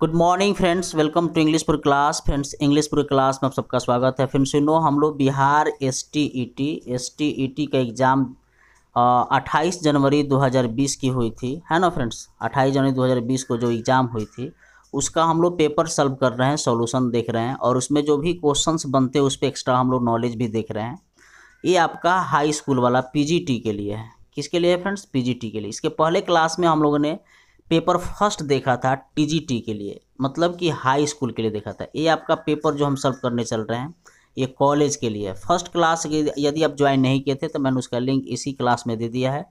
Good morning friends welcome to English पर class friends English पर class में आप सबका स्वागत है फ्रेंड्स यू नो हम लोग Bihar S T E T S T E T का एग्ज़ाम अट्ठाईस जनवरी 2020 की हुई थी है ना फ्रेंड्स 28 जनवरी 2020 को जो एग्ज़ाम हुई थी उसका हम लोग पेपर सॉल्व कर रहे हैं सॉल्यूशन देख रहे हैं और उसमें जो भी क्वेश्चन बनते हैं उस पर एक्स्ट्रा हम लोग नॉलेज भी देख रहे हैं ये आपका हाई स्कूल वाला टी के लिए है किसके लिए है फ्रेंड्स टी के लिए इसके पहले क्लास में हम लोगों ने पेपर फर्स्ट देखा था टीजीटी के लिए मतलब कि हाई स्कूल के लिए देखा था ये आपका पेपर जो हम सर्व करने चल रहे हैं ये कॉलेज के लिए फर्स्ट क्लास यदि आप ज्वाइन नहीं किए थे तो मैंने उसका लिंक इसी क्लास में दे दिया है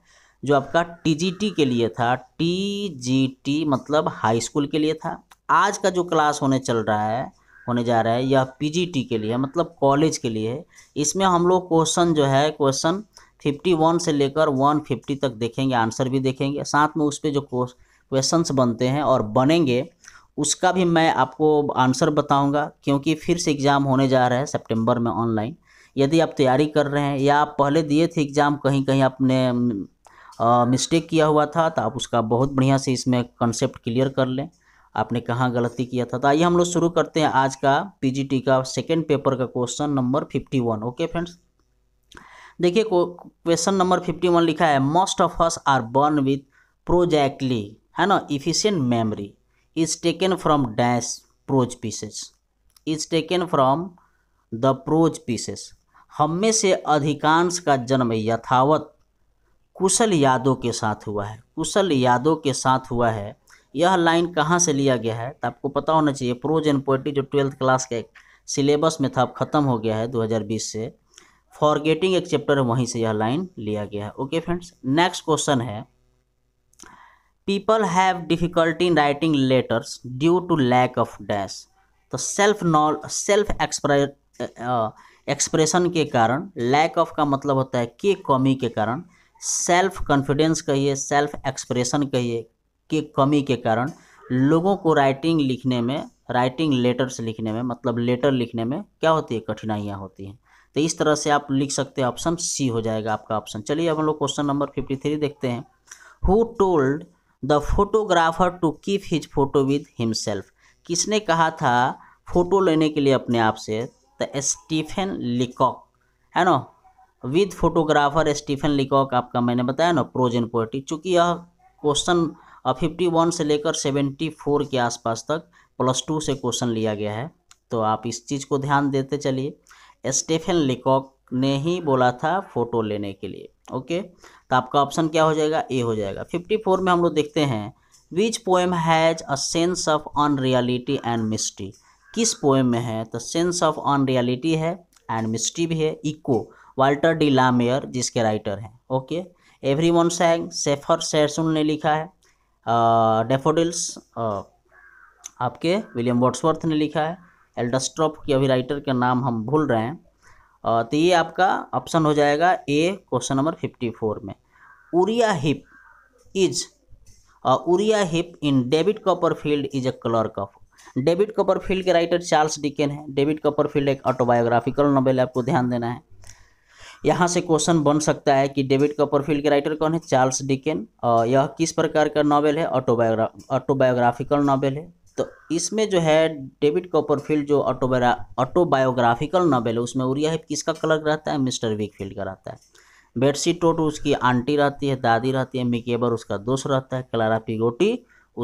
जो आपका टीजीटी के लिए था टीजीटी मतलब हाई स्कूल के लिए था आज का जो क्लास होने चल रहा है होने जा रहा है यह पी के लिए मतलब कॉलेज के लिए इसमें हम लोग क्वेश्चन जो है क्वेश्चन फिफ्टी वन से लेकर वन फिफ्टी तक देखेंगे आंसर भी देखेंगे साथ में उस पर जो क्वेश्चंस बनते हैं और बनेंगे उसका भी मैं आपको आंसर बताऊंगा क्योंकि फिर से एग्ज़ाम होने जा रहा है सितंबर में ऑनलाइन यदि आप तैयारी कर रहे हैं या आप पहले दिए थे एग्ज़ाम कहीं कहीं आपने मिस्टेक किया हुआ था तो आप उसका बहुत बढ़िया से इसमें कंसेप्ट क्लियर कर लें आपने कहाँ गलती किया था तो आइए हम लोग शुरू करते हैं आज का पी का सेकेंड पेपर का question number fifty one okay friends देखिए क्वेश्चन नंबर फिफ्टी वन लिखा है most of us are born with प्रोजैक्टली है ना efficient memory is taken from dash prose pieces is taken from the prose pieces हम में से अधिकांश का जन्म यथावत कुशल यादों के साथ हुआ है कुशल यादों के साथ हुआ है यह लाइन कहाँ से लिया गया है तो आपको पता होना चाहिए प्रोज एंड पोइट्री जो ट्वेल्थ क्लास के सिलेबस में था अब ख़त्म हो गया है 2020 से फॉरगेटिंग एक चैप्टर वहीं से यह लाइन लिया गया है ओके फ्रेंड्स नेक्स्ट क्वेश्चन है people have difficulty in writing letters due to lack of dash तो सेल्फ नॉल सेल्फ एक्सप्रेशन के कारण लैक ऑफ का मतलब होता है के कमी के कारण सेल्फ कॉन्फिडेंस कहिए सेल्फ एक्सप्रेशन कहिए के कमी के कारण लोगों को राइटिंग लिखने में राइटिंग लेटर्स लिखने में मतलब लेटर लिखने में क्या होती है कठिनाइयाँ होती हैं तो इस तरह से आप लिख सकते हैं ऑप्शन सी हो जाएगा आपका ऑप्शन चलिए अब हम लोग क्वेश्चन नंबर फिफ्टी थ्री देखते हैं who told the photographer to keep his photo with himself किसने कहा था फोटो लेने के लिए अपने आप से द स्टीफन लिकॉक है ना विद फोटोग्राफर स्टीफन लिकॉक आपका मैंने बताया ना एंड पोएट्री चूँकि यह क्वेश्चन फिफ्टी वन से लेकर सेवेंटी फोर के आसपास तक प्लस टू से क्वेश्चन लिया गया है तो आप इस चीज़ को ध्यान देते चलिए स्टीफन लिकॉक ने ही बोला था फ़ोटो लेने के लिए ओके तो आपका ऑप्शन क्या हो जाएगा ए हो जाएगा फिफ्टी फोर में हम लोग देखते हैं which poem has a sense of unreality and mystery किस पोएम में है तो सेंस ऑफ अनरियलिटी है एंड मिस्ट्री भी है इको वाल्टर डी लामेयर जिसके राइटर हैं okay everyone sang Siegfried Sassoon ने लिखा है डेफोडिल्स uh, uh, आपके विलियम वॉट्सवर्थ ने लिखा है एल्डस्ट्रॉप के अभी राइटर का नाम हम भूल रहे हैं uh, तो ये आपका ऑप्शन हो जाएगा a question number fifty four में Uriah Heep is uh, Heep in in David Copperfield is a clerk of David Copperfield के राइटर चार्ल्स डिकेन है डेविड कपरफील्ड एक ऑटोबायोग्राफिकल है आपको ध्यान देना है यहाँ से क्वेश्चन बन सकता है कि डेविड कॉपरफील्ड के राइटर कौन है चार्ल्स डिकेन और यह किस प्रकार का नॉवेल है ऑटोबायोग्रा ऑटोबायोग्राफिकल नॉवेल है तो इसमें जो है डेविड कॉपरफील्ड जो ऑटोबायोग्राफिकल नॉवेल है उसमें उरिया है किसका कलर रहता है मिस्टर वीकफील्ड का रहता है बेडशीट टोट उसकी आंटी रहती है दादी रहती है मिकेबर उसका दोस्त रहता है क्लारा पिगोटी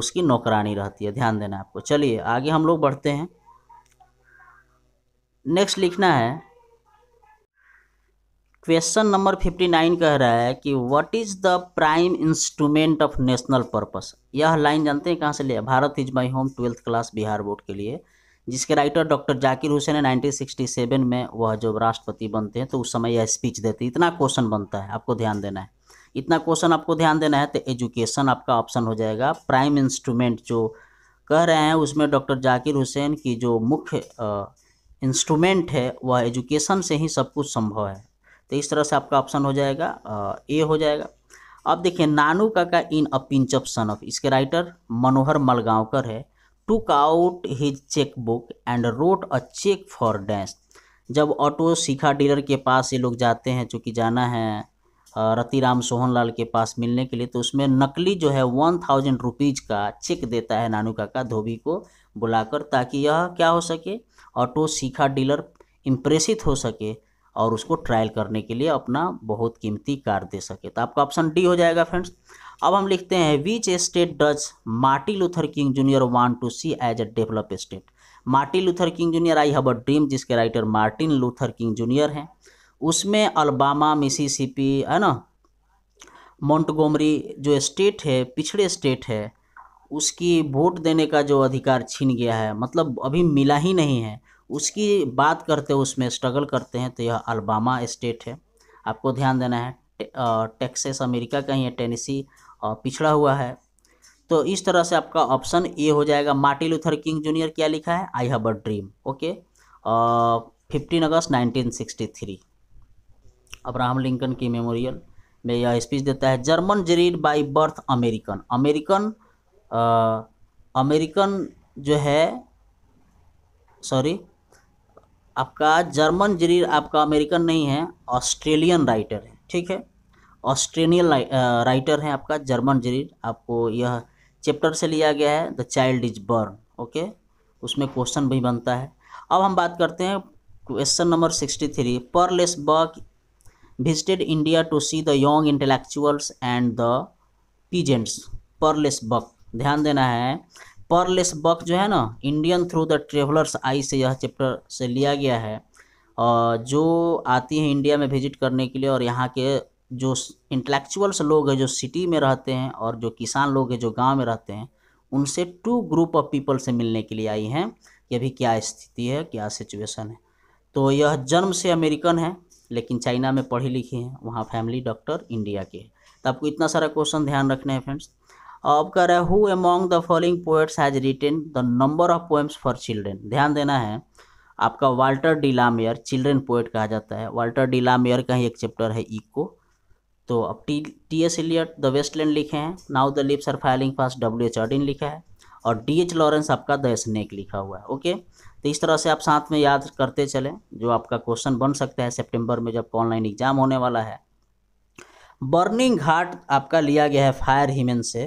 उसकी नौकरानी रहती है ध्यान देना आपको चलिए आगे हम लोग बढ़ते हैं नेक्स्ट लिखना है क्वेश्चन नंबर फिफ्टी नाइन कह रहा है कि what is the prime instrument of national purpose यह लाइन जानते हैं कहाँ से लिया Bharat is my home twelfth class Bihar board के लिए जिसके राइटर डॉक्टर जाकिर हुसैन है 1967 में वह जब राष्ट्रपति बनते हैं तो उस समय यह स्पीच देते हैं इतना क्वेश्चन बनता है आपको ध्यान देना है इतना क्वेश्चन आपको ध्यान देना है तो एजुकेशन आपका ऑप्शन हो जाएगा प्राइम इंस्ट्रूमेंट जो कह रहे हैं उसमें डॉक्टर जाकिर हुसैन की जो मुख्य इंस्ट्रूमेंट है वह एजुकेशन से ही सब कुछ संभव है तो इस तरह से आपका ऑप्शन हो जाएगा ए हो जाएगा अब देखिए Nanu Kaka in a pinch of snuff of इसके राइटर मनोहर मलगांवकर है took out his cheque book and wrote a cheque for dash जब ऑटो शिखा डीलर के पास ये लोग जाते हैं चूँकि जाना है रतिराम सोहनलाल के पास मिलने के लिए तो उसमें नकली जो है वन थाउजेंड रुपीज़ का चेक देता है नानू काका धोबी को बुलाकर ताकि यह क्या हो सके ऑटो शिखा डीलर इम्प्रेसित हो सके और उसको ट्रायल करने के लिए अपना बहुत कीमती कार दे सके तो आपका ऑप्शन डी हो जाएगा फ्रेंड्स अब हम लिखते हैं which state does Martin Luther King Junior want to see as a develop state Martin Luther King Junior I have a dream जिसके writer Martin Luther King Junior हैं उसमें अलबामा मिसिसिपी है ना मोंटगोमरी जो स्टेट है पिछड़े state है उसकी वोट देने का जो अधिकार छीन गया है मतलब अभी मिला ही नहीं है उसकी बात करते उसमें स्ट्रगल करते हैं तो यह अलबामा स्टेट है आपको ध्यान देना है टेक्सेस अमेरिका का ही है टेनेसी पिछड़ा हुआ है तो इस तरह से आपका ऑप्शन ए हो जाएगा मार्टिन लूथर किंग जूनियर क्या लिखा है I have a dream okay fifteen अगस्त 1963 अब्राहम लिंकन की मेमोरियल में यह स्पीच देता है जर्मन जरीड by birth American American American जो है सॉरी आपका जर्मन जरीर आपका अमेरिकन नहीं है ऑस्ट्रेलियन राइटर है ठीक है ऑस्ट्रेलियन राइटर हैं आपका जर्मन जरीर आपको यह चैप्टर से लिया गया है the child is born okay उसमें क्वेश्चन भी बनता है अब हम बात करते हैं question number sixty three Pearl S Buck visited India to see the young intellectuals and the peasants Pearl S Buck ध्यान देना है परलेस बक जो है ना Indian through the travellers eye से यह चैप्टर से लिया गया है जो आती है इंडिया में विजिट करने के लिए और यहाँ के जो इंटेलेक्चुअल्स लोग हैं जो सिटी में रहते हैं और जो किसान लोग हैं जो गांव में रहते हैं उनसे टू ग्रुप ऑफ पीपल से मिलने के लिए आई हैं कि अभी क्या स्थिति है क्या सिचुएशन है तो यह जन्म से अमेरिकन है लेकिन चाइना में पढ़ी लिखी है वहाँ फैमिली डॉक्टर इंडिया के है तो आपको इतना सारा क्वेश्चन ध्यान रखना है फ्रेंड्स अब कह रहे हैं who among the following poets has written the number of poems for children ध्यान देना है आपका वाल्टर डीलामेयर चिल्ड्रेन पोएट कहा जाता है वाल्टर डी का ही एक चैप्टर है इको तो अब T T S Eliot the waste land लिखे हैं now the lips are failing fast W H Auden लिखा है और डी एच लॉरेंस आपका द स्नेक लिखा हुआ है ओके तो इस तरह से आप साथ में याद करते चलें जो आपका क्वेश्चन बन सकता है सेप्टेम्बर में जब ऑनलाइन एग्जाम होने वाला है बर्निंग घाट आपका लिया गया है फायर हिमेन से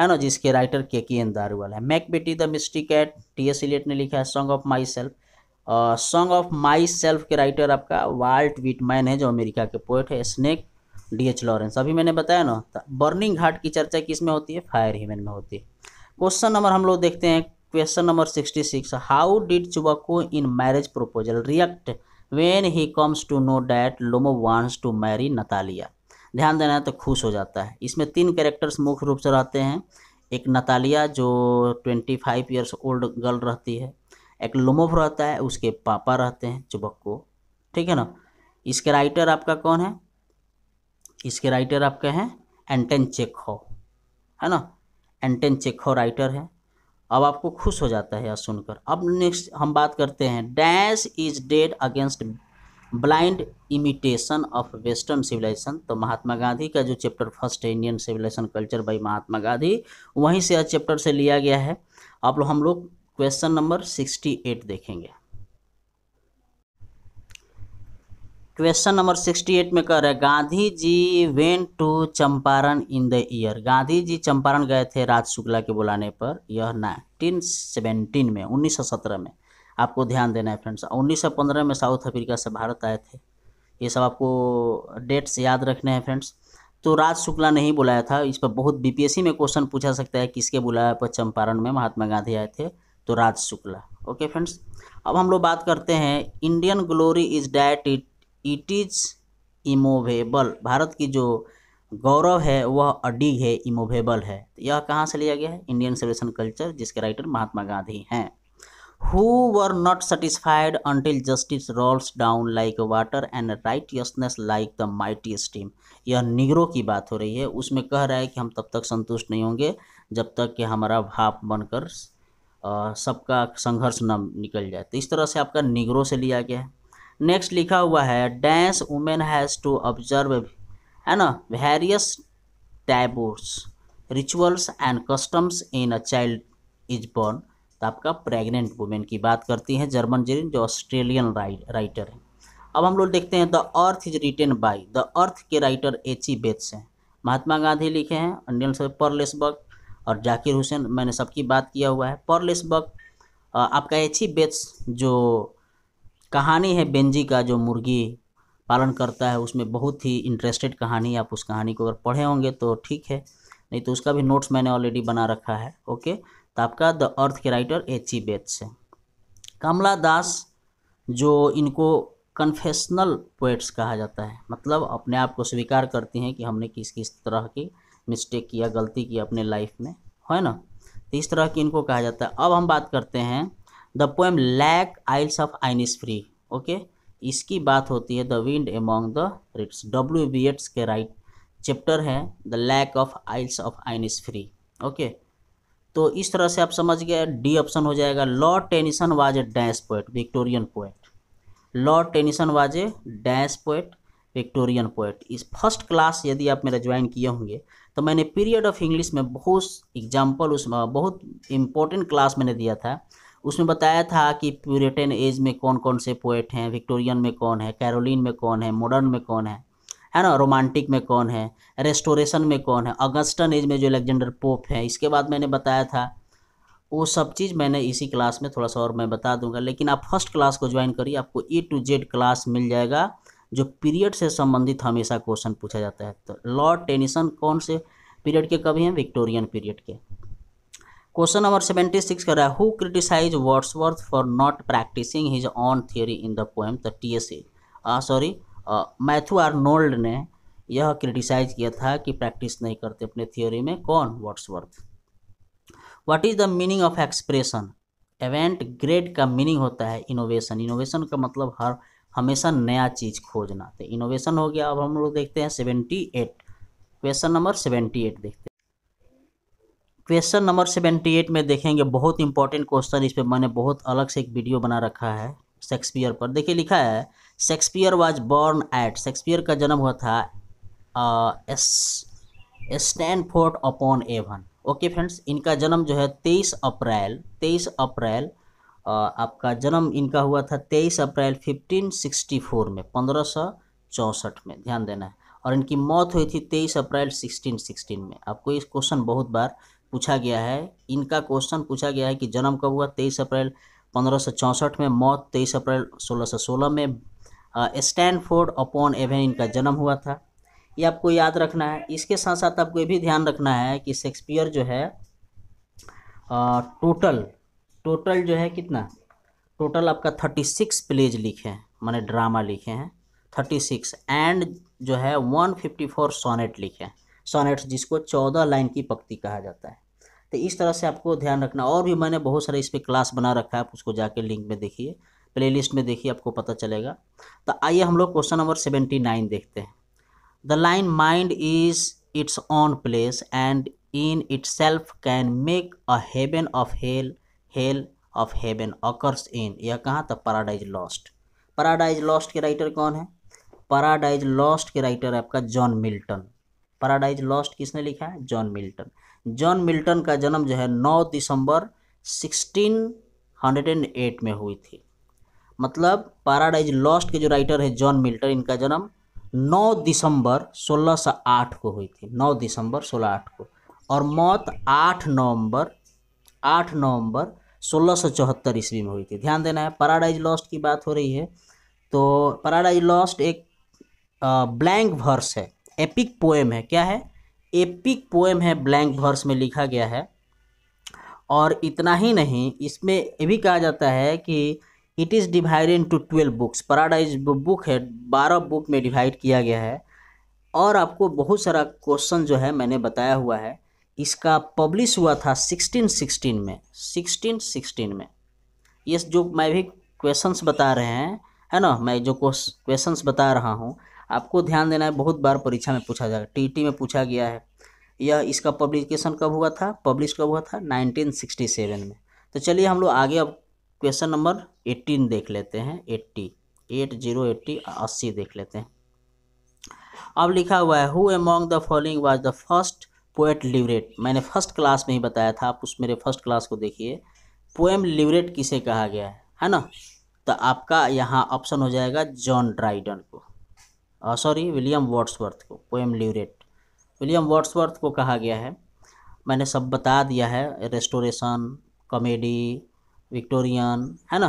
है ना जिसके राइटर के के एन दारूवाल है Macavity the mystery cat T S Eliot ने लिखा है song of myself song of myself के राइटर आपका वाल्ट विटमैन है जो अमेरिका के पोइट है स्नेक डी एच लॉरेंस अभी मैंने बताया ना बर्निंग घाट की चर्चा किस में होती है फायर ह्यूमन में होती है क्वेश्चन नंबर हम लोग देखते हैं question number sixty six how did Chubukov in marriage proposal react when he comes to know that Lomov wants to marry Natalia ध्यान देना है तो खुश हो जाता है इसमें तीन कैरेक्टर्स मुख्य रूप से रहते हैं एक नतालिया जो twenty five years old girl रहती है एक लोमोव रहता है उसके पापा रहते हैं चुबक्को ठीक है ना इसके राइटर आपका कौन है इसके राइटर आपके हैं एंटन चेखो है ना एंटन चेखो राइटर है अब आपको खुश हो जाता है यह सुनकर अब नेक्स्ट हम बात करते हैं dash is dead against blind imitation of western civilisation तो महात्मा गांधी का जो चैप्टर फर्स्ट है Indian civilisation culture by Mahatma Gandhi वहीं से यह चैप्टर से लिया गया है अब हम लोग क्वेश्चन नंबर सिक्सटी एट देखेंगे क्वेश्चन नंबर सिक्सटी एट में कह रहे हैं Gandhi ji went to Champaran in the year Gandhi ji Champaran गए थे राज शुक्ला के बुलाने पर यह नाइनटीन सेवेंटीन में उन्नीस सौ सत्रह में आपको ध्यान देना है फ्रेंड्स उन्नीस सौ पंद्रह में साउथ अफ्रीका से भारत आए थे ये सब आपको डेट्स याद रखने हैं फ्रेंड्स तो राज शुक्ला ने ही बुलाया था इस पर बहुत बी में क्वेश्चन पूछा सकता है किसके बुलाया पर चंपारण में महात्मा गांधी आए थे तो राज शुक्ला ओके फ्रेंड्स अब हम लोग बात करते हैं Indian glory is diet it it is immovable Bharat की जो गौरव है वह अडिग है इमोवेबल है तो यह कहाँ से लिया गया है इंडियन सेलेशन कल्चर जिसके राइटर महात्मा गांधी हैं who were not satisfied until justice rolls down like water and righteousness like the mighty stream यह निगरों की बात हो रही है उसमें कह रहा है कि हम तब तक संतुष्ट नहीं होंगे जब तक कि हमारा भाप बनकर सबका संघर्ष न निकल जाए तो इस तरह से आपका निगरों से लिया गया है नेक्स्ट लिखा हुआ है dash women has to observe है ना various taboos rituals and customs in a child is born तो आपका प्रेग्नेंट वुमेन की बात करती है जर्मन जेरिन जो ऑस्ट्रेलियन राइटर है अब हम लोग देखते हैं the earth is written by the earth के राइटर एच ई बेथ्स हैं महात्मा गांधी लिखे हैं इंडियन से बग और जाकिर हुसैन मैंने सबकी बात किया हुआ है बग आपका एच ई बेथ्स जो कहानी है बेंजी का जो मुर्गी पालन करता है उसमें बहुत ही इंटरेस्टेड कहानी आप उस कहानी को अगर पढ़े होंगे तो ठीक है नहीं तो उसका भी नोट्स मैंने ऑलरेडी बना रखा है ओके तो आपका द अर्थ के राइटर एच ई बेट्स है कमला दास जो इनको कन्फेशनल पोइट्स कहा जाता है मतलब अपने आप को स्वीकार करती हैं कि हमने किस किस तरह की मिस्टेक किया गलती की अपने लाइफ में है ना तो इस तरह की इनको कहा जाता है अब हम बात करते हैं the poem lake isles of Innisfree okay इसकी बात होती है the wind among the reeds W B Yeats के राइट चैप्टर है the lake of isles of Innisfree okay तो इस तरह से आप समझ गए डी ऑप्शन हो जाएगा Lord Tennyson was a dash poet Victorian poet Lord Tennyson was a dash poet Victorian poet इस फर्स्ट क्लास यदि आप मेरा ज्वाइन किए होंगे तो मैंने पीरियड ऑफ इंग्लिश में बहुत एग्जाम्पल उस बहुत इम्पोर्टेंट क्लास मैंने दिया था उसमें बताया था कि प्यूरिटन एज में कौन कौन से पोएट हैं विक्टोरियन में कौन है कैरोलिन में कौन है मॉडर्न में कौन है है ना रोमांटिक में कौन है रेस्टोरेशन में कौन है अगस्टन एज में जो एलेक्जेंडर पोप है इसके बाद मैंने बताया था वो सब चीज़ मैंने इसी क्लास में थोड़ा सा और मैं बता दूंगा लेकिन आप फर्स्ट क्लास को ज्वाइन करिए आपको ए टू जेड क्लास मिल जाएगा जो पीरियड से संबंधित हमेशा क्वेश्चन पूछा जाता है तो लॉर्ड टेनिसन कौन से पीरियड के कवि हैं विक्टोरियन पीरियड के क्वेश्चन नंबर सेवेंटी सिक्स कर रहा है who criticize Wordsworth for not practising his own theory in the poem the T S A sorry Matthew Arnold ने यह क्रिटिसाइज किया था कि प्रैक्टिस नहीं करते अपने थियोरी में कौन Wordsworth what is the meaning of expression avant garde का मीनिंग होता है इनोवेशन इनोवेशन का मतलब हर हमेशा नया चीज़ खोजना तो इनोवेशन हो गया अब हम लोग देखते हैं seventy eight question number seventy eight देखते हैं क्वेश्चन नंबर सेवेंटी एट में देखेंगे बहुत इंपॉर्टेंट क्वेश्चन इस पर मैंने बहुत अलग से एक वीडियो बना रखा है शेक्सपियर पर देखिए लिखा है Shakespeare was born at Shakespeare का जन्म हुआ था Stratford upon Avon okay friends इनका जन्म जो है तेईस अप्रैल तेईस अप्रैल आपका जन्म इनका हुआ था तेईस अप्रैल फिफ्टीन सिक्सटी फोर में पंद्रह सौ चौंसठ में ध्यान देना है और इनकी मौत हुई थी तेईस अप्रैल सिक्सटीन सिक्सटीन में आपको इस क्वेश्चन बहुत बार पूछा गया है इनका क्वेश्चन पूछा गया है कि जन्म कब हुआ तेईस अप्रैल पंद्रह में मौत तेईस अप्रैल सोलह में स्टैनफोर्ड अपॉन एवेन इनका जन्म हुआ था ये आपको याद रखना है इसके साथ साथ आपको ये भी ध्यान रखना है कि शेक्सपियर जो है आ, टोटल टोटल जो है कितना टोटल आपका थर्टी सिक्स प्लेज लिखे हैं मैंने ड्रामा लिखे हैं थर्टी सिक्स एंड जो है वन फिफ्टी फोर सोनेट लिखे हैं सोनेट्स जिसको चौदह लाइन की पक्ति कहा जाता है तो इस तरह से आपको ध्यान रखना और भी मैंने बहुत सारे इस पर क्लास बना रखा है आप उसको जाके लिंक में देखिए प्लेलिस्ट में देखिए आपको पता चलेगा तो आइए हम लोग क्वेश्चन नंबर सेवेंटी नाइन देखते हैं the line mind is its own place and in itself can make a heaven of hell hell of heaven occurs in यह कहाँ था तो पैराडाइज लॉस्ट पैराडाइज लॉस्ट के राइटर कौन है paradise lost के राइटर आपका जॉन मिल्टन पैराडाइज लॉस्ट किसने लिखा है जॉन मिल्टन जॉन मिल्टन का जन्म जो है 9 दिसंबर 1608 में हुई थी मतलब पैराडाइज लॉस्ट के जो राइटर है जॉन मिल्टन इनका जन्म 9 दिसंबर 1608 को हुई थी 9 दिसंबर 1608 को और मौत 8 नवंबर 8 नवंबर 1674 ईस्वी में हुई थी ध्यान देना है पैराडाइज लॉस्ट की बात हो रही है तो पैराडाइज लॉस्ट एक ब्लैंक वर्स है एपिक पोएम है क्या है एपिक पोएम है ब्लैंक वर्स में लिखा गया है और इतना ही नहीं इसमें ये भी कहा जाता है कि it is divided to twelve books paradise book है बारह बुक में डिवाइड किया गया है और आपको बहुत सारा क्वेश्चन जो है मैंने बताया हुआ है इसका पब्लिश हुआ था सिक्सटीन सिक्सटीन में सिक्सटीन सिक्सटीन में ये जो मैं भी क्वेश्चंस बता रहे हैं है ना मैं जो क्वेश्चंस बता रहा हूँ आपको ध्यान देना है बहुत बार परीक्षा में पूछा जाएगा टीटी में पूछा गया है यह इसका पब्लिकेशन कब हुआ था पब्लिश कब हुआ था 1967 में तो चलिए हम लोग आगे अब क्वेश्चन नंबर 18 देख लेते हैं 80 एट जीरो एट्टी अस्सी देख लेते हैं अब लिखा हुआ है who among the following was the first poet laureate मैंने फर्स्ट क्लास में ही बताया था आप उस मेरे फर्स्ट क्लास को देखिए पोएम लिवरेट किसे कहा गया है है ना तो आपका यहाँ ऑप्शन हो जाएगा जॉन ड्राइडन को सॉरी विलियम वॉट्सवर्थ को पोएम ल्यूरेट विलियम वॉट्सवर्थ को कहा गया है मैंने सब बता दिया है रेस्टोरेशन कॉमेडी विक्टोरियन है ना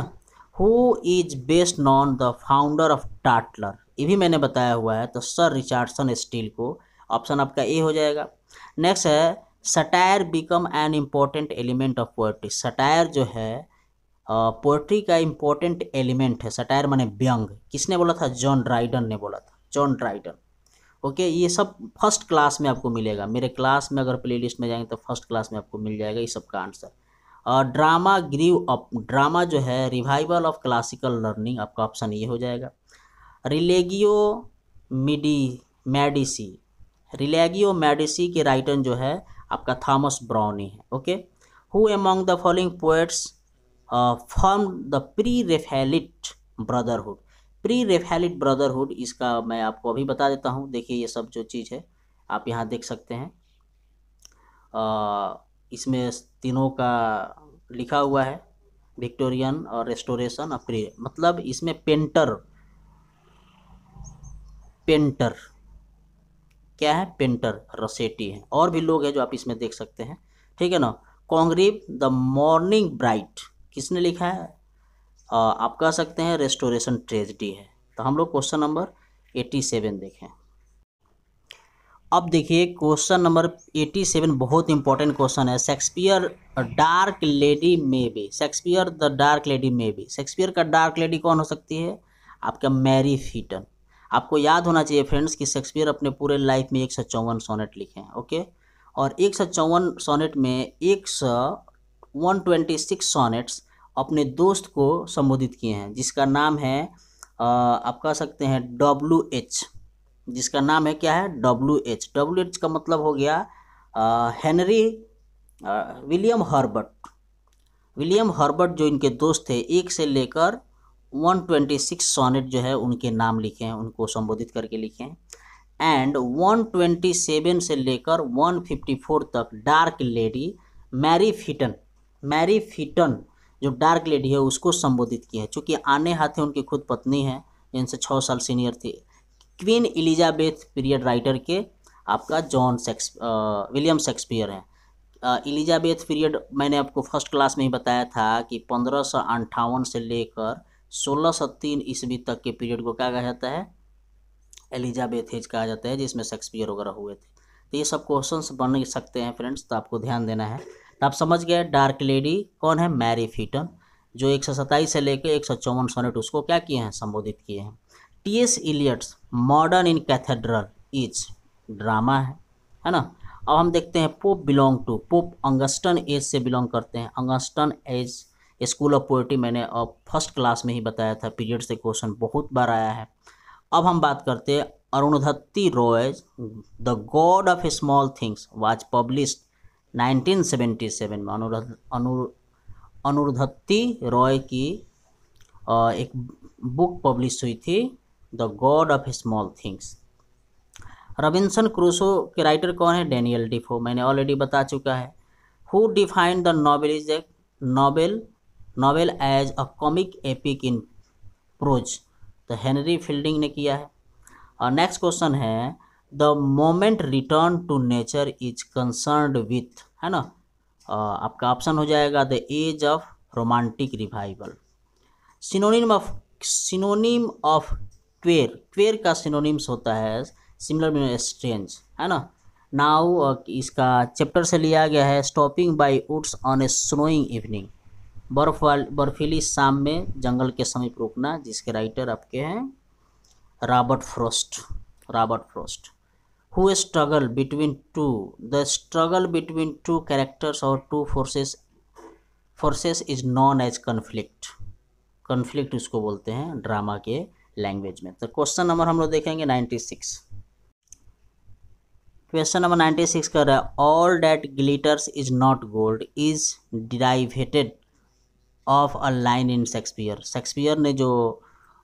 who is best known the founder of Tatler ये भी मैंने बताया हुआ है तो सर रिचार्डसन स्टील को ऑप्शन आपका ए हो जाएगा नेक्स्ट है satire become an important element of poetry satire जो है पोएट्री का इम्पोर्टेंट एलिमेंट है सटायर माने व्यंग किसने बोला था जॉन राइडन ने बोला था जॉन ड्राइडन ओके ये सब फर्स्ट क्लास में आपको मिलेगा मेरे क्लास में अगर प्लेलिस्ट में जाएंगे तो फर्स्ट क्लास में आपको मिल जाएगा ये सब का आंसर और ड्रामा ग्रीव अप ड्रामा जो है रिवाइवल ऑफ क्लासिकल लर्निंग आपका ऑप्शन ये हो जाएगा रिलेगियो मिडी मेडिसी रिलेगियो मेडिसी के राइटर जो है आपका थॉमस ब्राउनी है okay who among the following poets form the pre Raphaelite brotherhood pre Raphaelite brotherhood इसका मैं आपको अभी बता देता हूँ देखिए ये सब जो चीज़ है आप यहाँ देख सकते हैं आ, इसमें तीनों का लिखा हुआ है विक्टोरियन और रेस्टोरेशन और प्री मतलब इसमें पेंटर पेंटर क्या है पेंटर रसेटी है और भी लोग हैं जो आप इसमें देख सकते हैं ठीक है ना कॉन्ग्रीव द मॉर्निंग ब्राइट किसने लिखा है आप कह सकते हैं रेस्टोरेशन ट्रेजिडी है तो हम लोग क्वेश्चन नंबर एट्टी सेवन देखें अब देखिए क्वेश्चन नंबर एट्टी सेवन बहुत इंपॉर्टेंट क्वेश्चन है Shakespeare dark lady may be Shakespeare the dark lady may be Shakespeare का डार्क लेडी कौन हो सकती है आपका मैरी फीटन आपको याद होना चाहिए फ्रेंड्स कि शेक्सपियर अपने पूरे लाइफ में एक सौ चौवन सोनेट लिखे हैं ओके और एक सौ चौवन सोनेट में एक सौ वन ट्वेंटी सिक्स सोनेट्स अपने दोस्त को संबोधित किए हैं जिसका नाम है आप कह सकते हैं डब्ल्यू एच जिसका नाम है क्या है डब्लू एच डब्ल्यू एच का मतलब हो गया Henry William Herbert William Herbert जो इनके दोस्त थे एक से लेकर 126 सोनेट जो है उनके नाम लिखे हैं उनको संबोधित करके लिखे हैं एंड 127 से लेकर 154 तक dark lady Mary Fitton Mary Fitton जो डार्क लेडी है उसको संबोधित किया है चूँकि आने हाथे उनकी खुद पत्नी है जिनसे छः साल सीनियर थी क्वीन एलिजाबेथ पीरियड राइटर के आपका जॉन सेक्स विलियम शेक्सपियर हैं एलिजाबेथ पीरियड मैंने आपको फर्स्ट क्लास में ही बताया था कि पंद्रह सौ अंठावन से लेकर सोलह सौ तीन ईस्वी तक के पीरियड को क्या कहा जाता है एलिजाबेथ एज कहा जाता है जिसमें शेक्सपियर वगैरह हुए थे तो ये सब क्वेश्चन बन सकते हैं फ्रेंड्स तो आपको ध्यान देना है तो आप समझ गए डार्क लेडी कौन है मैरी फीटन जो एक सौ सत्ताईस से लेकर एक सौ चौवन सोनेट उसको क्या किए हैं संबोधित किए हैं T S Eliot's murder in cathedral is drama है है ना अब हम देखते हैं Pope belong to Pope Augustan age से बिलोंग करते हैं Augustan age school of poetry मैंने अब फर्स्ट क्लास में ही बताया था पीरियड से क्वेश्चन बहुत बार आया है अब हम बात करते हैं Arundhati Roy's the God of small things was published 1977 में अनुरुद्ध अनुर अनुरुद्धत्ती रॉय की एक बुक पब्लिश हुई थी the God of small things Robinson Crusoe के राइटर कौन है डेनियल डिफो मैंने ऑलरेडी बता चुका है who defined the novel is a novel novel as a comic epic in prose तो हेनरी फील्डिंग ने किया है और नेक्स्ट क्वेश्चन है the moment return to nature is concern with है ना आपका ऑप्शन हो जाएगा the age of romantic revival synonym of synonym of क्वेर क्वेर का सिनोनिम्स होता है सिमिलर मीन स्ट्रेंज है ना नाउ इसका चैप्टर से लिया गया है stopping by woods on a snowing evening बर्फ बर्फीली शाम में जंगल के समीप रुकना जिसके राइटर आपके हैं Robert Frost Robert Frost who struggle between two the struggle between two characters और two forces forces is known as conflict conflict उसको बोलते हैं ड्रामा के लैंग्वेज में तो क्वेश्चन नंबर हम लोग देखेंगे ninety six question number ninety six कर रहा है all that glitters is not gold is derivated of a line in Shakespeare Shakespeare ने जो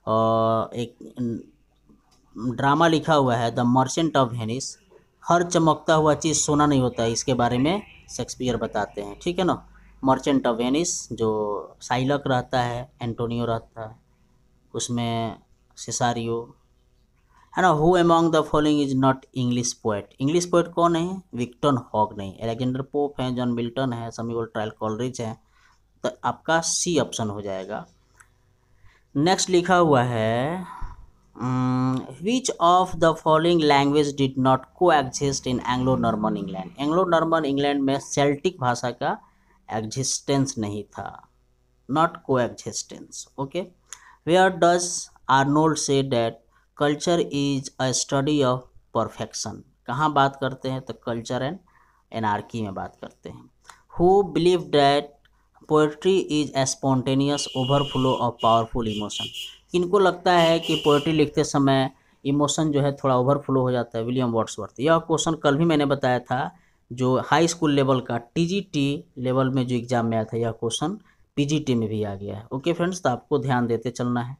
आ, एक ड्रामा लिखा हुआ है द मर्चेंट ऑफ वेनिस हर चमकता हुआ चीज़ सोना नहीं होता है इसके बारे में शेक्सपियर बताते हैं ठीक है ना मर्चेंट ऑफ वेनिस जो साइलक रहता है एंटोनियो रहता है उसमें सिसारियो है ना who among the following is not English poet English poet कौन है विक्टन हॉग नहीं एलेक्जेंडर पोप हैं जॉन मिल्टन है समी समीवल ट्रायल कॉलरिज हैं तो आपका सी ऑप्शन हो जाएगा नेक्स्ट लिखा हुआ है which of the following language did not coexist in Anglo Norman England Anglo Norman England में सेल्टिक भाषा का एग्जिस्टेंस नहीं था not coexistence okay where does Arnold say that culture is a study of perfection कहाँ बात करते हैं तो कल्चर एंड की में बात करते हैं who believe that poetry is a spontaneous overflow of powerful emotion किनको लगता है कि पोएट्री लिखते समय इमोशन जो है थोड़ा ओवरफ्लो हो जाता है विलियम वर्ड्सवर्थ यह क्वेश्चन कल भी मैंने बताया था जो हाई स्कूल लेवल का टीजीटी लेवल में जो एग्ज़ाम में आया था यह क्वेश्चन पीजीटी में भी आ गया है ओके फ्रेंड्स तो आपको ध्यान देते चलना है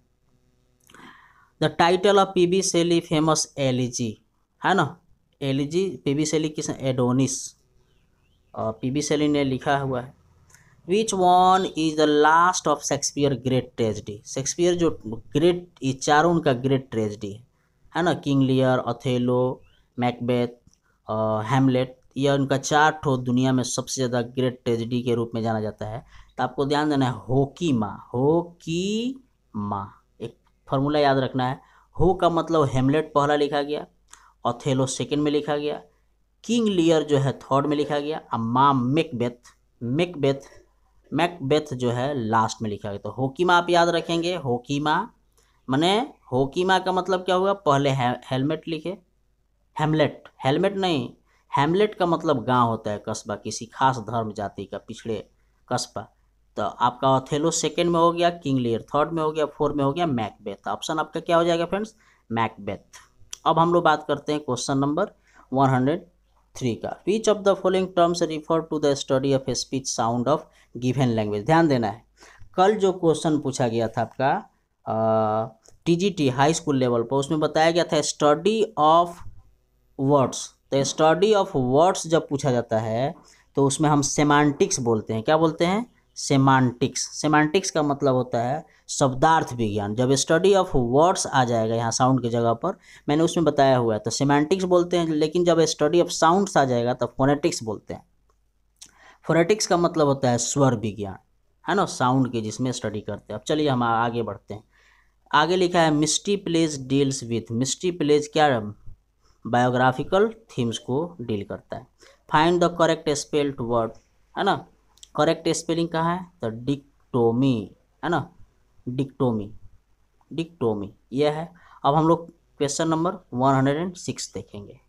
the title of P B Shelley famous elegy है ना एलिजी पी बी सेली किस एडोनिस पी बी सेली ने लिखा हुआ है which one is the last of Shakespeare great tragedy Shakespeare जो ग्रेट ये चारों उनका ग्रेट ट्रेजडी है ना किंग लियर अथेलो मैकबेथ हेमलेट यह उनका चार ठो दुनिया में सबसे ज़्यादा ग्रेट ट्रेजडी के रूप में जाना जाता है तो आपको ध्यान देना है हो की माँ हो की माँ एक फार्मूला याद रखना है हो का मतलब हेमलेट पहला लिखा गया ऑथेलो सेकेंड में लिखा गया किंग लियर जो है थर्ड में लिखा गया और माँ मेकबेथ मेकबेथ मैकबेथ जो है लास्ट में लिखा गया तो होकीमा आप याद रखेंगे होकीमा मैंने होकीमा का मतलब क्या होगा पहले हेलमेट लिखे हेमलेट हेलमेट नहीं हेमलेट का मतलब गांव होता है कस्बा किसी खास धर्म जाति का पिछड़े कस्बा तो आपका ऑथेलो सेकेंड में हो गया किंग लियर थर्ड में हो गया फोर्थ में हो गया मैकबेथ ऑप्शन आपका क्या हो जाएगा फ्रेंड्स मैकबेथ अब हम लोग बात करते हैं question number one hundred three का which of the following terms refer to the study of speech sound of given language ध्यान देना है कल जो क्वेश्चन पूछा गया था आपका टीजीटी हाई स्कूल लेवल पर उसमें बताया गया था स्टडी ऑफ वर्ड्स तो स्टडी ऑफ वर्ड्स जब पूछा जाता है तो उसमें हम सेमांटिक्स बोलते हैं क्या बोलते हैं सेमांटिक्स सेमांटिक्स का मतलब होता है शब्दार्थ विज्ञान जब स्टडी ऑफ वर्ड्स आ जाएगा यहाँ साउंड की जगह पर मैंने उसमें बताया हुआ है तो सेमांटिक्स बोलते हैं लेकिन जब स्टडी ऑफ साउंड्स आ जाएगा तो फोनेटिक्स बोलते हैं फोनेटिक्स का मतलब होता है स्वर विज्ञान है ना साउंड के जिसमें स्टडी करते हैं अब चलिए हम आगे बढ़ते हैं आगे लिखा है mystery plays deals with mystery plays क्या बायोग्राफिकल थीम्स को डील करता है find the correct spelled word है ना करेक्ट स्पेलिंग कहाँ है तो डिक्टोमी है ना डिक्टोमी डिक्टोमी यह है अब हम लोग question number one hundred and six देखेंगे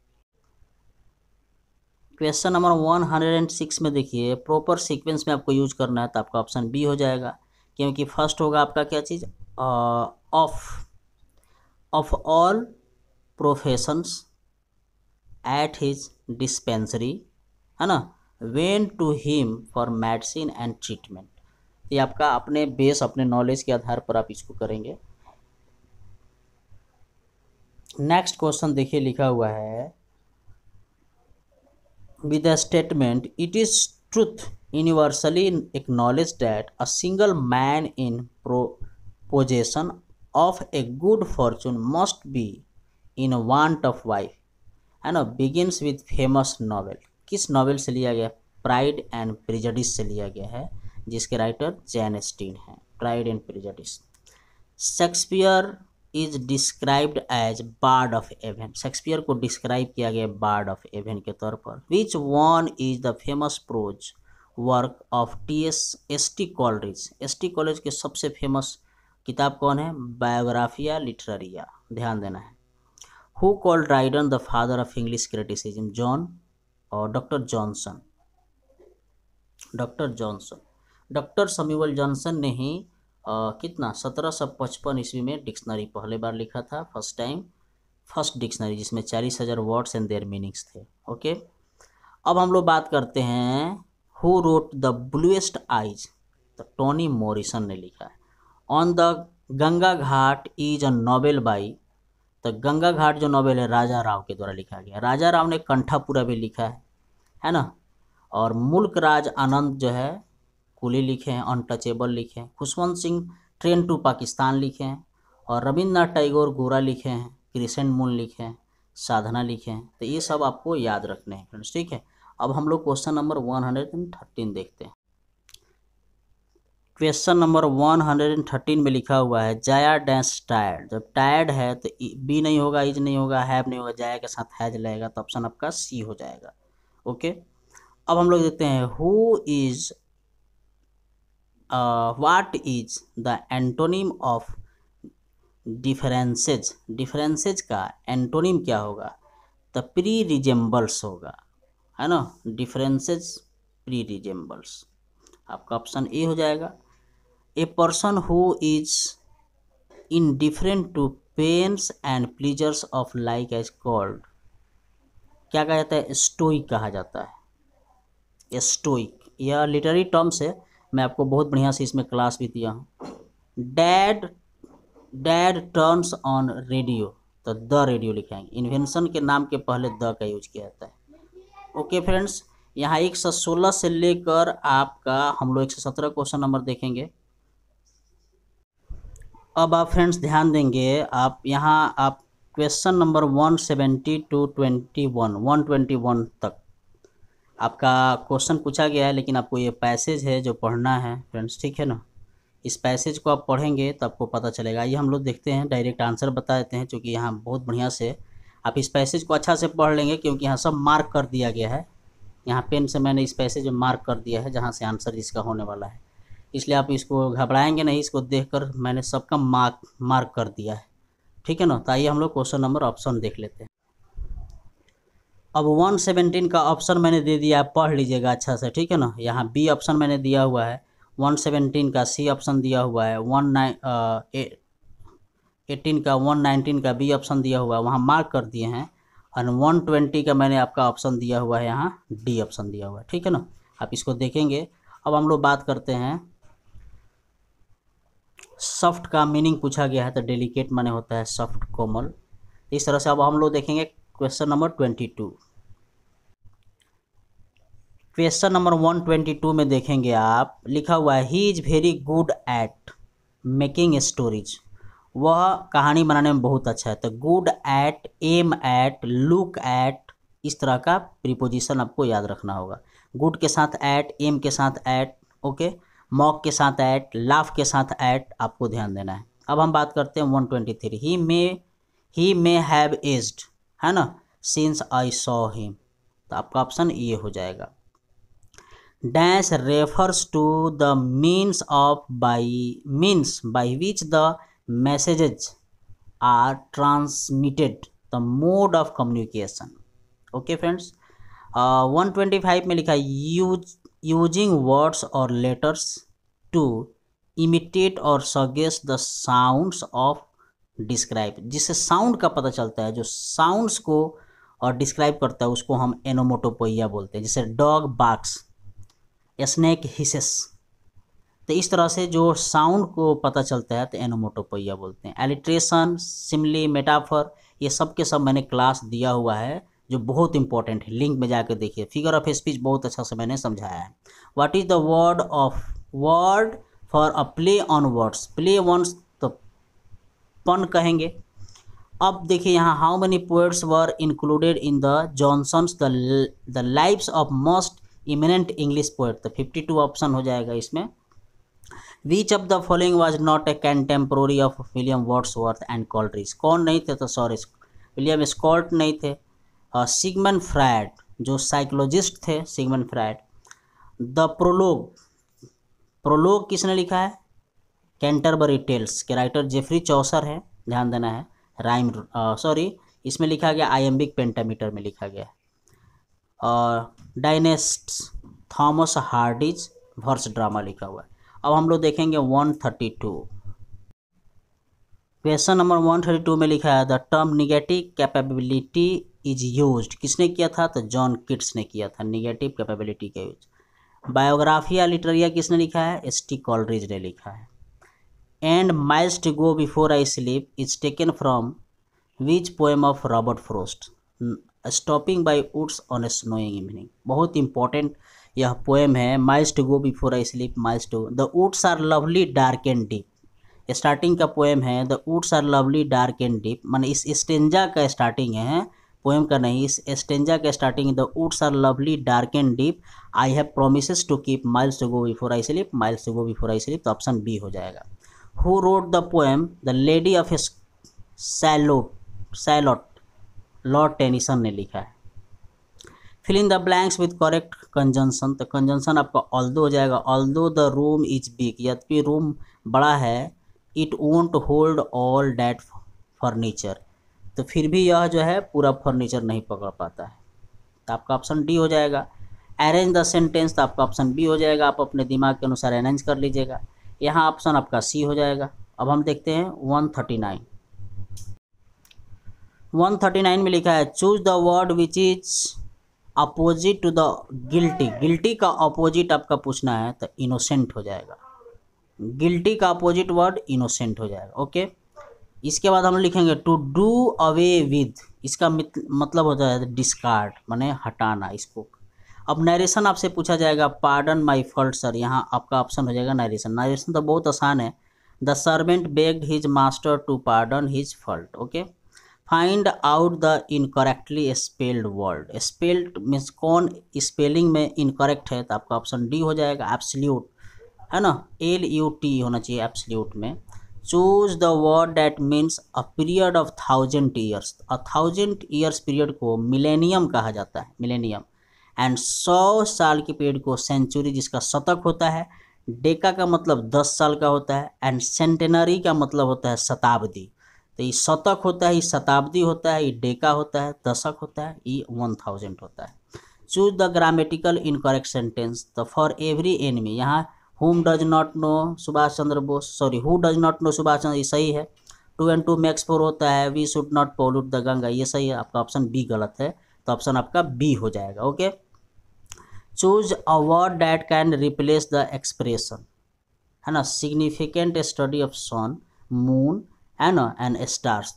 question number one hundred and six में देखिए प्रॉपर सीक्वेंस में आपको यूज करना है तो आपका ऑप्शन बी हो जाएगा क्योंकि फर्स्ट होगा आपका क्या चीज़ of of all professions at his dispensary है ना went to him for medicine and treatment ये आपका अपने बेस अपने नॉलेज के आधार पर आप इसको करेंगे नेक्स्ट क्वेश्चन देखिए लिखा हुआ है with a statement it is truth universally acknowledge that a single man in possession of a good fortune must be in want of wife है ना बिगिनस विद फेमस नॉवेल किस novel से लिया गया प्राइड एंड प्रिजडिस से लिया गया है जिसके राइटर जैन स्टीन हैं pride and prejudice Shakespeare is described as bard of Avon Shakespeare को डिस्क्राइब किया गया बार्ड ऑफ एवन के तौर पर which one is the famous prose work of T S S T Coleridge S T Coleridge के सबसे famous किताब कौन है बायोग्राफिया लिटरेरिया ध्यान देना है who called Dryden the father of English criticism John और doctor Johnson doctor Johnson doctor Samuel Johnson ने ही आ, कितना सत्रह सौ पचपन ईस्वी में डिक्शनरी पहले बार लिखा था फर्स्ट टाइम फर्स्ट डिक्शनरी जिसमें चालीस हज़ार वर्ड्स एंड देयर मीनिंग्स थे ओके अब हम लोग बात करते हैं who wrote the bluest eyes तो टोनी मॉरिसन ने लिखा है on the Ganga ghat is a novel by तो गंगा घाट जो नॉवेल है राजा राव के द्वारा लिखा गया राजा राव ने कंठापुरा भी लिखा है है ना और मुल्क राज आनंद जो है कुली लिखे हैं अनटचेबल लिखे हैं खुशवंत सिंह ट्रेन टू पाकिस्तान लिखे हैं और रविन्द्रनाथ टैगोर गोरा लिखे हैं क्रिसेंट मून लिखे हैं साधना लिखे हैं तो ये सब आपको याद रखने हैं फ्रेंड्स ठीक है अब हम लोग question number one hundred and thirteen देखते हैं question number one hundred and thirteen में लिखा हुआ है जाया डैश टायर्ड जब टायर्ड है तो बी नहीं होगा इज e नहीं होगा हैव नहीं होगा जाया के साथ हैज लगेगा तो ऑप्शन आपका सी हो जाएगा ओके अब हम लोग देखते हैं who is what is the antonym of differences differences का एंटोनिम क्या होगा द प्री रिजेंबल्स होगा है ना डिफरेंसेज प्री रिजेंबल्स आपका ऑप्शन ए हो जाएगा a person who is indifferent to pains and pleasures of like as called क्या कहा जाता है स्टोइक कहा जाता है स्टोइक यह लिटरेरी टर्म्स है मैं आपको बहुत बढ़िया से इसमें क्लास भी दिया हूँ dad dad turns on radio तो द रेडियो लिखाएंगे इन्वेंशन के नाम के पहले द का यूज किया जाता है ओके फ्रेंड्स यहाँ एक सौ सोलह से लेकर आपका हम लोग एक सौ सत्रह क्वेश्चन नंबर देखेंगे अब आप फ्रेंड्स ध्यान देंगे आप यहाँ आप question number one seventy to twenty one one twenty one तक आपका क्वेश्चन पूछा गया है लेकिन आपको ये पैसेज है जो पढ़ना है फ्रेंड्स ठीक है ना इस पैसेज को आप पढ़ेंगे तो आपको पता चलेगा ये हम लोग देखते हैं डायरेक्ट आंसर बता देते हैं चूँकि यहाँ बहुत बढ़िया से आप इस पैसेज को अच्छा से पढ़ लेंगे क्योंकि यहाँ सब मार्क कर दिया गया है यहाँ पेन से मैंने इस पैसेज में मार्क कर दिया है जहाँ से आंसर इसका होने वाला है इसलिए आप इसको घबराएंगे नहीं इसको देखकर मैंने सबका मार्क मार्क कर दिया है ठीक है ना तो आइए हम लोग क्वेश्चन नंबर ऑप्शन देख लेते हैं अब 117 का ऑप्शन मैंने दे दिया है पढ़ लीजिएगा अच्छा से ठीक है ना यहाँ बी ऑप्शन मैंने दिया हुआ है 117 का सी ऑप्शन दिया हुआ है वन नाइन एटीन का वन नाइनटीन का बी ऑप्शन दिया हुआ है वहाँ मार्क कर दिए हैं और वन ट्वेंटी का मैंने आपका ऑप्शन दिया हुआ है यहाँ डी ऑप्शन दिया हुआ है ठीक है ना आप इसको देखेंगे अब हम लोग बात करते हैं सॉफ्ट का मीनिंग पूछा गया है तो डेलिकेट माने होता है सॉफ्ट कोमल इस तरह से अब हम लोग देखेंगे question number twenty two question number one twenty two में देखेंगे आप लिखा हुआ है he is very good at making stories वह कहानी बनाने में बहुत अच्छा है तो good at am at look at इस तरह का प्रिपोजिशन आपको याद रखना होगा गुड के साथ एट एम के साथ एट ओके okay? मॉक के साथ ऐट लाफ के साथ ऐट आपको ध्यान देना है अब हम बात करते हैं one twenty three he may he may have aged है ना सिंस आई सॉ हिम तो आपका ऑप्शन ये हो जाएगा dash refers to the means of by means by which the messages are transmitted the mode of communication okay friends one twenty five में लिखा है यूज यूजिंग वर्ड्स और letters to imitate और suggest the sounds of describe जिससे sound का पता चलता है जो साउंड्स को और डिस्क्राइब करता है उसको हम एनोमोटोपोइया बोलते हैं जैसे डॉग बाक्स स्नैक हिसेस तो इस तरह से जो साउंड को पता चलता है तो एनोमोटोपोइया बोलते हैं एलिट्रेशन सिमली मेटाफर ये सब के सब मैंने क्लास दिया हुआ है जो बहुत इंपॉर्टेंट है लिंक में जाकर देखिए फिगर ऑफ स्पीच बहुत अच्छा से मैंने समझाया है what is the word of word for a play on words play words तो पन कहेंगे अब देखिए यहाँ how many poets were included in the Johnson's the the lives of most eminent English poet तो फिफ्टी टू ऑप्शन हो जाएगा इसमें which of the following was not a contemporary of William वर्थ एंड कॉलरीज कौन नहीं थे तो sorry William Scott नहीं थे और सिगमन फ्रैड जो साइकोलॉजिस्ट थे Sigmund Freud the prologue prologue किसने लिखा है कैंटरबरी टेल्स के राइटर जेफरी चौसर हैं ध्यान देना है राइम सॉरी इसमें लिखा गया आयम्बिक पेंटामीटर में लिखा गया और Dynasts Thomas Hardy's verse drama लिखा हुआ है अब हम लोग देखेंगे one thirty two question number one thirty two में लिखा है the term negative capability is use किसने किया था तो जॉन किट्स ने किया था निगेटिव कैपेबिलिटी का यूज बायोग्राफिया लिटरिया किसने लिखा है एस टी कॉलरेज ने लिखा है एंड माइस्ट go before I sleep is taken from which poem of Robert frost stopping by woods on a snowing evening बहुत इंपॉर्टेंट यह पोएम है mist go before I sleep mist go the woods are lovely dark and deep starting का poem है the woods are lovely dark and deep मान इस stanza का starting है poem का नहीं इस स्टेंजा के starting the woods are lovely dark and deep I have promise to keep miles to go before I sleep miles to go before I sleep तो option B हो जाएगा who wrote the poem the lady of Shalott Shalott Lord Tennyson ने लिखा है fill in the blanks with correct conjunction तो conjunction आपका although हो जाएगा although the room is big यद्यपि रूम बड़ा है it won't hold all that furniture तो फिर भी यह जो है पूरा फर्नीचर नहीं पकड़ पाता है तो आपका ऑप्शन डी हो जाएगा अरेंज द सेंटेंस तो आपका ऑप्शन बी हो जाएगा आप अपने दिमाग के अनुसार अरेंज कर लीजिएगा यहाँ ऑप्शन आपका सी हो जाएगा अब हम देखते हैं one thirty nine one thirty nine में लिखा है choose the word which is opposite to the guilty guilty का अपोजिट आपका पूछना है तो इनोसेंट हो जाएगा गिल्टी का अपोजिट वर्ड इनोसेंट हो जाएगा ओके okay? इसके बाद हम लिखेंगे टू डू अवे विद इसका मतलब होता है डिस्कार्ड माने हटाना इसको अब नरेशन आपसे पूछा जाएगा पार्डन माय फॉल्ट सर यहाँ आपका ऑप्शन हो जाएगा नरेशन नरेशन तो बहुत आसान है the servant begged his master to pardon his fault okay find out the incorrectly spelled word spelled means कौन स्पेलिंग में इनकरेक्ट है तो आपका ऑप्शन डी हो जाएगा एप्सल्यूट है ना एल यू टी होना चाहिए एप्सल्यूट में choose the word that means a period of thousand years a thousand years period को मिलेनियम कहा जाता है मिलेनियम एंड सौ साल के पीरियड को सेंचुरी जिसका शतक होता है डेका का मतलब दस साल का होता है एंड सेंटेनरी का मतलब होता है शताब्दी तो ये शतक होता है ये शताब्दी होता है ये डेका होता है दशक होता है ये वन थाउजेंड होता है choose the grammatical incorrect sentence the for every enemy यहाँ whom does not know Subhash Chandra Bose sorry who does not know Subhash Chandra ये सही है two and two makes four होता है we should not pollute the Ganga ये सही है आपका ऑप्शन बी गलत है तो ऑप्शन आपका बी हो जाएगा okay choose a word that can replace the expression है ना significant study of sun moon है ना एंड स्टार्स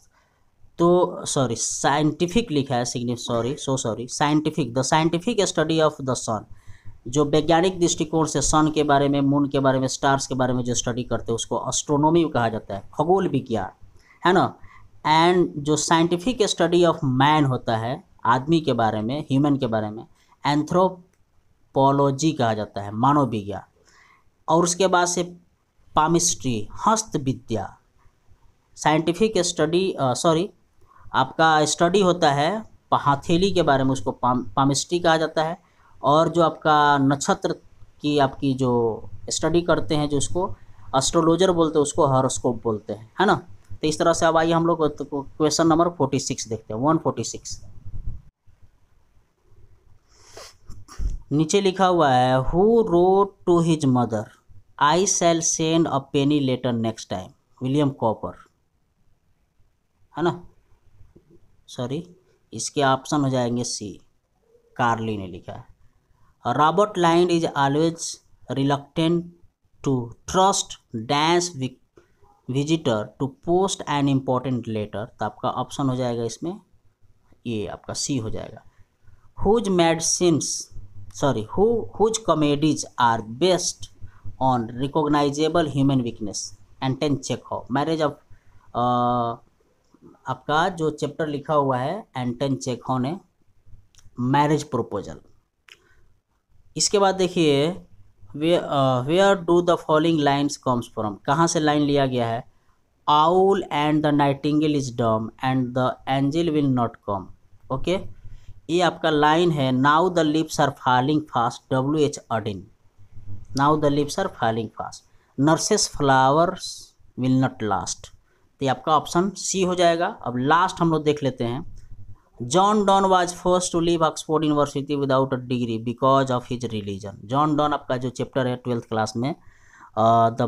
तो सॉरी साइंटिफिक लिखा है सिग्निफ sorry so sorry scientific the scientific study of the sun जो वैज्ञानिक दृष्टिकोण से सन के बारे में मून के बारे में स्टार्स के बारे में जो स्टडी करते हैं उसको एस्ट्रोनॉमी कहा जाता है खगोल विज्ञान है ना एंड जो साइंटिफिक स्टडी ऑफ मैन होता है आदमी के बारे में ह्यूमन के बारे में एंथ्रोपोलॉजी कहा जाता है मानव विज्ञान और उसके बाद से पामिस्ट्री हस्त विद्या साइंटिफिक स्टडी सॉरी आपका स्टडी होता है हथेली के बारे में उसको पाम पामिस्ट्री कहा जाता है और जो आपका नक्षत्र की आपकी जो स्टडी करते हैं जो उसको एस्ट्रोलॉजर बोलते हैं उसको हॉरोस्कोप बोलते हैं है ना तो इस तरह से अब आइए हम लोग क्वेश्चन नंबर फोर्टी सिक्स देखते हैं वन फोर्टी सिक्स नीचे लिखा हुआ है who wrote to his mother I shall send a penny letter next time William Cowper है ना सॉरी इसके ऑप्शन हो जाएंगे सी कार्ली ने लिखा है Robert Lynd is always reluctant to trust dash visitor to post an important letter तो आपका ऑप्शन हो जाएगा इसमें ये आपका सी हो जाएगा whose medicines sorry whose comedies are based on recognisable human weakness Anton Chekhov marriage of आपका जो चैप्टर लिखा हुआ है एंटन हो ने मैरिज प्रोपोजल इसके बाद देखिए where do the following lines comes from कहाँ से लाइन लिया गया है owl and the nightingale is dumb and the angel will not come okay ये आपका लाइन है now the lips are falling fast W H Auden now the lips are falling fast nurses flowers will not last तो ये आपका option C हो जाएगा अब last हम लोग देख लेते हैं John Donne was first to leave Oxford University without a degree because of his religion John Donne आपका जो चैप्टर है ट्वेल्थ क्लास में the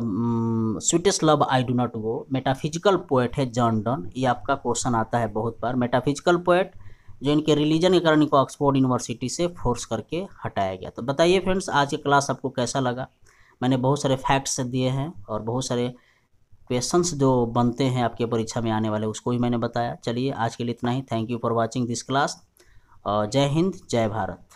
sweetest love I do not go metaphysical poet है जॉन डॉन ये आपका question आता है बहुत बार मेटाफिजिकल पोएट जो इनके रिलीजन के कारण इनको ऑक्सफोर्ड यूनिवर्सिटी से फोर्स करके हटाया गया तो बताइए फ्रेंड्स आज की क्लास आपको कैसा लगा मैंने बहुत सारे फैक्ट्स दिए हैं और बहुत सारे क्वेश्चंस जो बनते हैं आपके परीक्षा में आने वाले उसको भी मैंने बताया चलिए आज के लिए इतना ही thank you for watching this class जय हिंद जय भारत